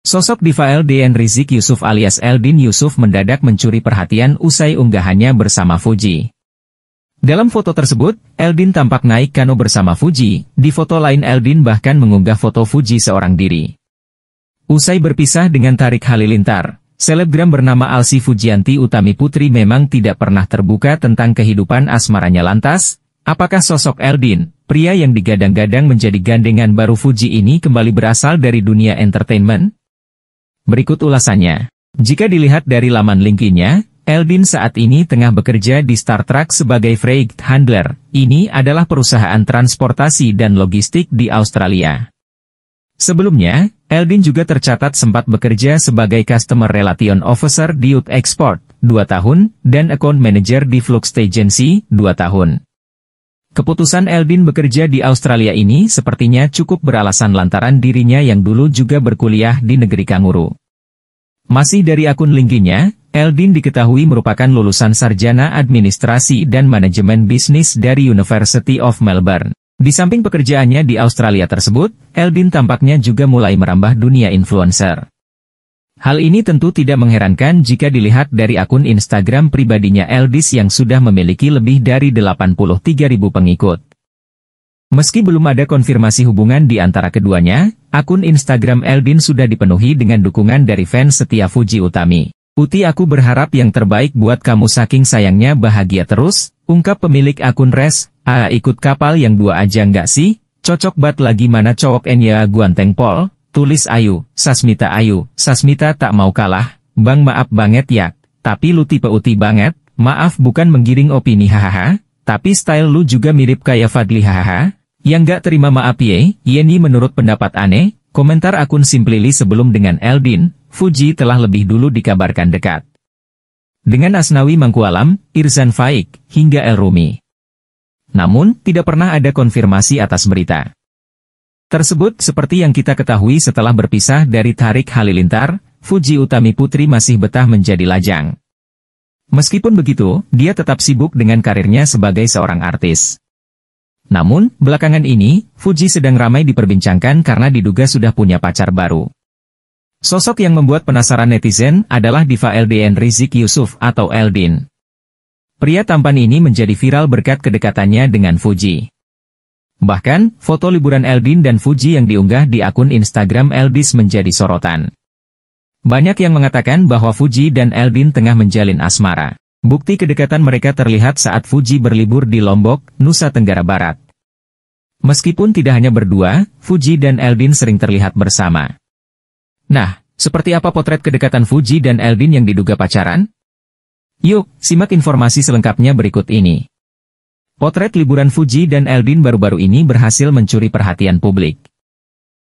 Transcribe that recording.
Sosok diva LDN Rizik Yusuf alias Eldin Yusuf mendadak mencuri perhatian usai unggahannya bersama Fuji. Dalam foto tersebut, Eldin tampak naik kano bersama Fuji, di foto lain Eldin bahkan mengunggah foto Fuji seorang diri. Usai berpisah dengan Tarik Halilintar, selebgram bernama Alsi Fujianti Utami Putri memang tidak pernah terbuka tentang kehidupan asmaranya lantas, apakah sosok Eldin, pria yang digadang-gadang menjadi gandengan baru Fuji ini kembali berasal dari dunia entertainment? Berikut ulasannya. Jika dilihat dari laman linkinya, Eldin saat ini tengah bekerja di Star Trek sebagai freight handler. Ini adalah perusahaan transportasi dan logistik di Australia. Sebelumnya, Eldin juga tercatat sempat bekerja sebagai Customer Relation Officer di Ut Export, 2 tahun, dan Account Manager di Flux Agency, 2 tahun. Keputusan Eldin bekerja di Australia ini sepertinya cukup beralasan lantaran dirinya yang dulu juga berkuliah di negeri Kanguru. Masih dari akun linkinya, Eldin diketahui merupakan lulusan sarjana administrasi dan manajemen bisnis dari University of Melbourne. Di samping pekerjaannya di Australia tersebut, Eldin tampaknya juga mulai merambah dunia influencer. Hal ini tentu tidak mengherankan jika dilihat dari akun Instagram pribadinya Eldis yang sudah memiliki lebih dari 83.000 pengikut. Meski belum ada konfirmasi hubungan di antara keduanya, akun Instagram Elbin sudah dipenuhi dengan dukungan dari fans setia Fuji Utami. Uti aku berharap yang terbaik buat kamu saking sayangnya bahagia terus, ungkap pemilik akun Res, a ikut kapal yang dua aja nggak sih, cocok bat lagi mana cowok Enya Guanteng Pol, tulis Ayu, Sasmita Ayu, Sasmita tak mau kalah, bang maaf banget ya, tapi lu tipe Uti banget, maaf bukan menggiring opini hahaha, tapi style lu juga mirip kayak Fadli hahaha, yang gak terima maaf ye, Yeni menurut pendapat aneh, komentar akun Simplili sebelum dengan Eldin, Fuji telah lebih dulu dikabarkan dekat. Dengan Asnawi Mangkualam, Irzan Faik, hingga El Rumi. Namun, tidak pernah ada konfirmasi atas berita. Tersebut seperti yang kita ketahui setelah berpisah dari Tarik Halilintar, Fuji Utami Putri masih betah menjadi lajang. Meskipun begitu, dia tetap sibuk dengan karirnya sebagai seorang artis. Namun, belakangan ini, Fuji sedang ramai diperbincangkan karena diduga sudah punya pacar baru. Sosok yang membuat penasaran netizen adalah diva LDN Rizik Yusuf atau Eldin. Pria tampan ini menjadi viral berkat kedekatannya dengan Fuji. Bahkan, foto liburan Eldin dan Fuji yang diunggah di akun Instagram Eldis menjadi sorotan. Banyak yang mengatakan bahwa Fuji dan Eldin tengah menjalin asmara. Bukti kedekatan mereka terlihat saat Fuji berlibur di Lombok, Nusa Tenggara Barat. Meskipun tidak hanya berdua, Fuji dan Eldin sering terlihat bersama. Nah, seperti apa potret kedekatan Fuji dan Eldin yang diduga pacaran? Yuk, simak informasi selengkapnya berikut ini. Potret liburan Fuji dan Eldin baru-baru ini berhasil mencuri perhatian publik.